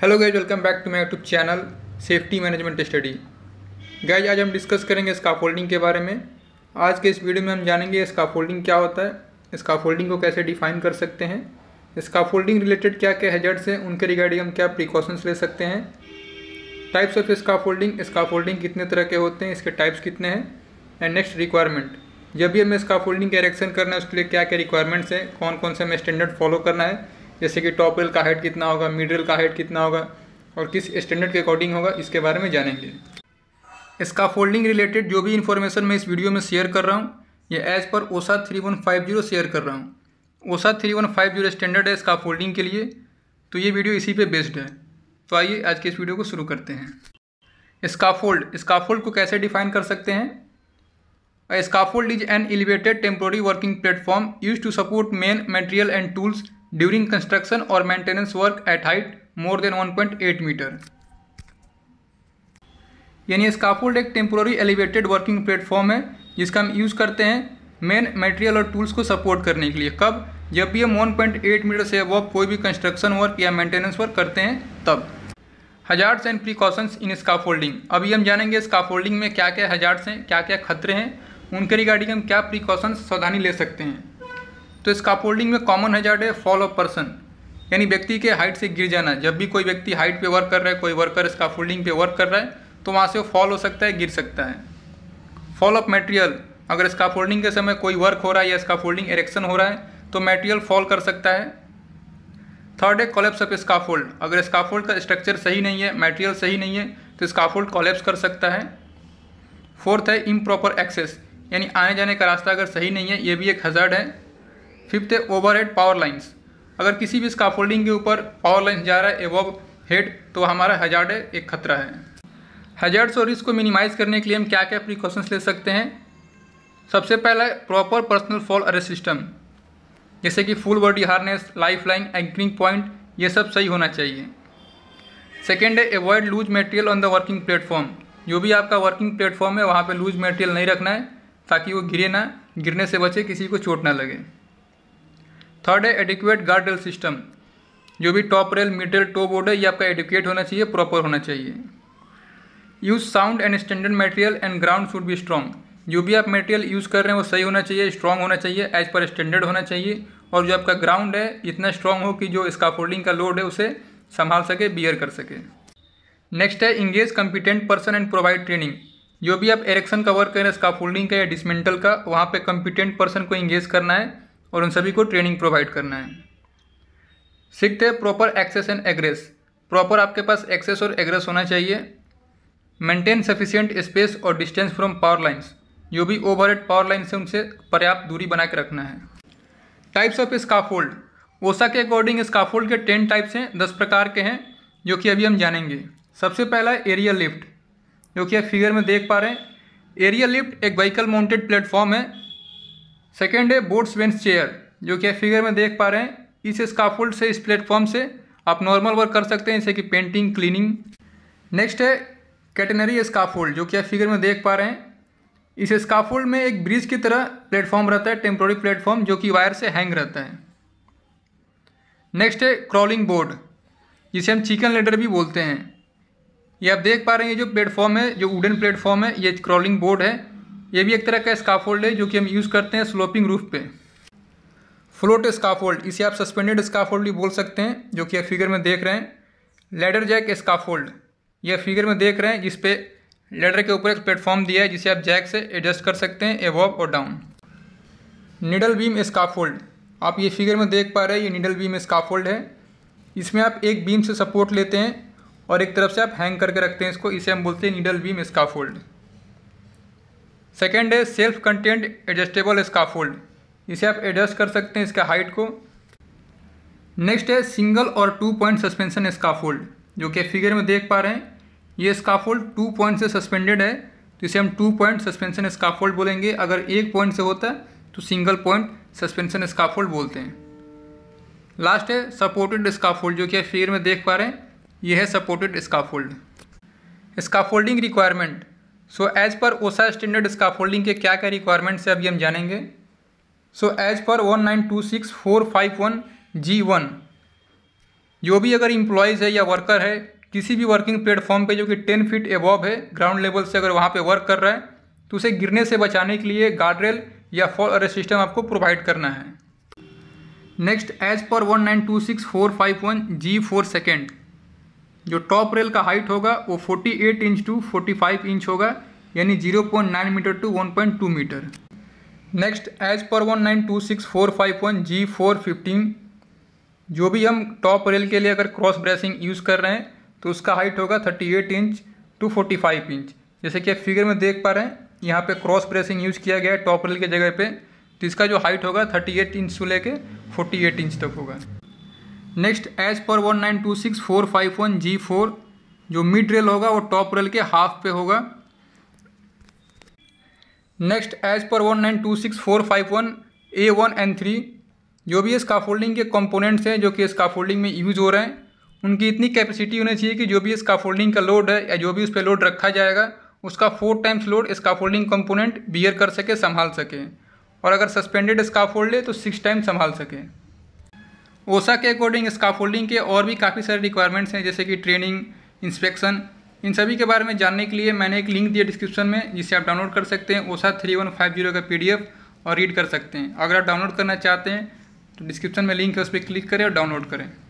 hello guys welcome back to my YouTube channel safety management study guys आज हम discuss करेंगे folding के बारे में आज के इस वीडियो में हम जानेंगे फोल्डिंग क्या होता है फोल्डिंग को कैसे डिफाइन कर सकते हैं फोल्डिंग रिलेटेड क्या क्या हैजर्ट्स हैं उनके रिगार्डिंग हम क्या प्रिकॉशंस ले सकते हैं टाइप्स ऑफ इसका फोल्डिंग कितने तरह के होते हैं इसके टाइप्स कितने हैं एंड नेक्स्ट रिक्वायरमेंट जब भी हमें फोल्डिंग का एरेक्शन करना है उसके लिए क्या क्या रिक्वायरमेंट्स हैं कौन कौन से हमें स्टैंडर्ड फॉलो करना है जैसे कि टॉप रेल का हाइट कितना होगा मिड रेल का हाइट कितना होगा और किस स्टैंडर्ड के अकॉर्डिंग होगा इसके बारे में जानेंगे इसका फोल्डिंग रिलेटेड जो भी इन्फॉर्मेशन मैं इस वीडियो में शेयर कर रहा हूँ ये as per OSHA three one five zero share कर रहा हूँ OSHA three one five zero standard है इसका फोल्डिंग के लिए तो ये वीडियो इसी पे बेस्ड है तो आइए आज के इस वीडियो को शुरू करते हैं स्काफोल्ड स्काफोल्ड को कैसे डिफाइन कर सकते हैं scaffold is an elevated temporary working platform use to support main material and tools during construction और maintenance work at height more than 1.8 meter यानी स्काफोल्ड एक टेम्पोरी एलिवेटेड वर्किंग प्लेटफॉर्म है जिसका हम यूज़ करते हैं मेन मटेरियल और tools को सपोर्ट करने के लिए कब जब भी हम 1.8 मीटर से अब कोई भी कंस्ट्रक्शन वर्क या मेंटेनेंस वर्क करते हैं तब hazards and precautions in scaffolding अभी हम जानेंगे स्काफोल्डिंग में क्या क्या हजार्स हैं क्या क्या खतरे हैं उनके रिगार्डिंग हम क्या प्रिकॉशंस सावधानी ले सकते हैं तो स्कापोल्डिंग में कॉमन हैजार्ड है फॉल ऑफ पर्सन यानी व्यक्ति के हाइट से गिर जाना जब भी कोई व्यक्ति हाइट पे वर्क कर रहा है कोई वर्कर स्काफोल्डिंग पे वर्क कर रहा है तो वहाँ से वो फॉल हो सकता है गिर सकता है फॉल ऑफ मटेरियल अगर स्काफोल्डिंग के समय कोई वर्क हो रहा है या स्काफोल्डिंग इरेक्शन हो रहा है तो मटेरियल फॉल कर सकता है थर्ड है कॉलेप्स ऑफ स्काफोल्ड अगर स्काफोल्ड का स्ट्रक्चर सही नहीं है मटेरियल सही नहीं है तो स्काफोल्ड कॉलेप्स कर सकता है फोर्थ है इम्प्रॉपर एक्सेस यानी आने जाने का रास्ता अगर सही नहीं है ये भी एक हजार्ड है फिफ्थ है ओवरहेड पावर लाइन्स अगर किसी भी स्काफोल्डिंग के ऊपर पावर लाइन जा रहा है एवब हेड तो हमारा हजार्ड एक खतरा है हजार्ड्स और रिस्क को मिनिमाइज करने के लिए हम क्या क्या प्रिकॉशंस ले सकते हैं सबसे पहला है प्रॉपर पर्सनल फॉल अरे सिस्टम जैसे कि full body harness life line anchoring point ये सब सही होना चाहिए सेकेंड है avoid loose material on the working platform जो भी आपका वर्किंग प्लेटफॉर्म है वहाँ पर लूज मटेरियल नहीं रखना है ताकि वो गिरे ना गिरने से बचे किसी को चोट ना लगे थर्ड है एडिक्वेट गार्ड रेल सिस्टम जो भी top rail mid rail top board है ये आपका एडिक्वेट होना चाहिए प्रॉपर होना चाहिए use sound and standard material and ground should be strong जो भी आप मटेरियल यूज़ कर रहे हैं वो सही होना चाहिए स्ट्रॉन्ग होना चाहिए एज पर स्टैंडर्ड होना चाहिए और जो आपका ग्राउंड है इतना स्ट्रॉन्ग हो कि जो स्काफोल्डिंग का लोड है उसे संभाल सके बियर कर सके नेक्स्ट है engage competent person and provide training जो भी आप एरेक्शन का वर्क करें स्काफोल्डिंग का या डिसमेंटल का वहाँ पे कम्पिटेंट पर्सन को इंगेज करना है और उन सभी को ट्रेनिंग प्रोवाइड करना है सिक्स है proper access and egress proper आपके पास एक्सेस और एग्रेस होना चाहिए मेंटेन सफिशियंट स्पेस और डिस्टेंस फ्रॉम पावर लाइन्स जो भी हेड पावर लाइन से उनसे पर्याप्त दूरी बना के रखना है टाइप्स ऑफ स्काफोल्ड ओसा के अकॉर्डिंग स्काफोल्ड के टेन टाइप्स हैं दस प्रकार के हैं जो कि अभी हम जानेंगे सबसे पहला एरियल लिफ्ट जो कि आप फिगर में देख पा रहे हैं एरियल लिफ्ट एक व्हीकल माउंटेड प्लेटफॉर्म है सेकेंड है बोट्स वेंस चेयर जो कि फिगर में देख पा रहे हैं इस स्काफोल्ड से इस प्लेटफॉर्म से आप नॉर्मल वर्क कर सकते हैं जैसे कि पेंटिंग क्लीनिंग नेक्स्ट है कैटेनरी स्काफोल्ड जो कि आप फिगर में देख पा रहे हैं इस स्काफोल्ड में एक ब्रिज की तरह प्लेटफॉर्म रहता है टेम्प्रोरी प्लेटफॉर्म जो कि वायर से हैंग रहता है नेक्स्ट है क्रॉलिंग बोर्ड जिसे हम चिकन लेडर भी बोलते हैं ये आप देख पा रहे हैं जो प्लेटफॉर्म है जो वुडन प्लेटफॉर्म है ये क्रॉलिंग बोर्ड है ये भी एक तरह का स्काफोल्ड है जो कि हम यूज़ करते हैं स्लोपिंग रूफ पे फ्लोट स्काफोल्ड इसे आप सस्पेंडेड स्काफोल्ड भी बोल सकते हैं जो कि आप फिगर में देख रहे हैं लेडर जैक स्काफोल्ड यह फिगर में देख रहे हैं जिसपे लेडर के ऊपर एक प्लेटफॉर्म दिया है जिसे आप जैक से एडजस्ट कर सकते हैं एवॉप और डाउन निडल बीम स्काफोल्ड आप ये फिगर में देख पा रहे हैं ये निडल बीम स्काफोल्ड है इसमें आप एक बीम से सपोर्ट लेते हैं और एक तरफ से आप हैंग करके रखते हैं इसको इसे हम बोलते हैं निडल बीम स्काफोल्ड सेकेंड है सेल्फ कंटेंट एडजस्टेबल स्काफोल्ड इसे आप एडजस्ट कर सकते हैं इसका हाइट को नेक्स्ट है सिंगल और टू पॉइंट सस्पेंशन स्काफोल्ड जो कि फिगर में देख पा रहे हैं ये स्काफोल्ड टू पॉइंट से सस्पेंडेड है तो इसे हम टू पॉइंट सस्पेंशन स्काफोल्ड बोलेंगे अगर एक पॉइंट से होता है तो सिंगल पॉइंट सस्पेंशन स्काफोल्ड बोलते हैं लास्ट है सपोर्टेड स्काफोल्ड जो कि आप फिगर में देख पा रहे हैं यह है supported scaffold scaffolding requirement so as per OSHA standard इसका फोल्डिंग के क्या क्या रिक्वायरमेंट्स है अभी हम जानेंगे so as per one nine two six four five one G one जो भी अगर इम्प्लॉयज़ है या वर्कर है किसी भी वर्किंग प्लेटफॉर्म पे जो कि टेन फीट एबॉब है ग्राउंड लेवल से अगर वहाँ पे वर्क कर रहा है तो उसे गिरने से बचाने के लिए गार्डरेल या फॉल अरे सिस्टम आपको प्रोवाइड करना है next as per one nine two six four five one G four second जो टॉप रेल का हाइट होगा वो 48 इंच टू 45 इंच होगा यानी 0.9 meter to 1.2 meter next as per one nine two six four five one G four fifteen जो भी हम top rail के लिए अगर क्रॉस ब्रेसिंग यूज़ कर रहे हैं तो उसका हाइट होगा thirty eight inch to forty five inch जैसे कि आप फिगर में देख पा रहे हैं यहाँ पे क्रॉस ब्रेसिंग यूज़ किया गया है टॉप रेल के जगह पे तो इसका जो हाइट होगा थर्टी एट इंच से लेके फोर्टी एट इंच तक होगा next as per one nine two six four five one G four जो मिड रेल होगा वो टॉप रेल के हाफ पे होगा next as per one nine two six four five one A one N three जो भी इसका folding के कंपोनेंट्स हैं जो कि इसका फोल्डिंग में यूज़ हो रहे हैं उनकी इतनी कैपेसिटी होनी चाहिए कि जो भी इसका फोल्डिंग का लोड है या जो भी उस पर लोड रखा जाएगा उसका फोर टाइम्स लोड इसका फोल्डिंग कंपोनेंट बियर कर सके संभाल सके और अगर सस्पेंडेड इसका फोल्ड है तो सिक्स टाइम संभाल सके ओसा के अकॉर्डिंग स्काफोल्डिंग के और भी काफ़ी सारे रिक्वायरमेंट्स हैं जैसे कि ट्रेनिंग इंस्पेक्शन इन सभी के बारे में जानने के लिए मैंने एक लिंक दिया डिस्क्रिप्शन में जिसे आप डाउनलोड कर सकते हैं OSHA three one five zero का पी और रीड कर सकते हैं अगर आप डाउनलोड करना चाहते हैं तो डिस्क्रिप्शन में लिंक है उस पर क्लिक करें और डाउनलोड करें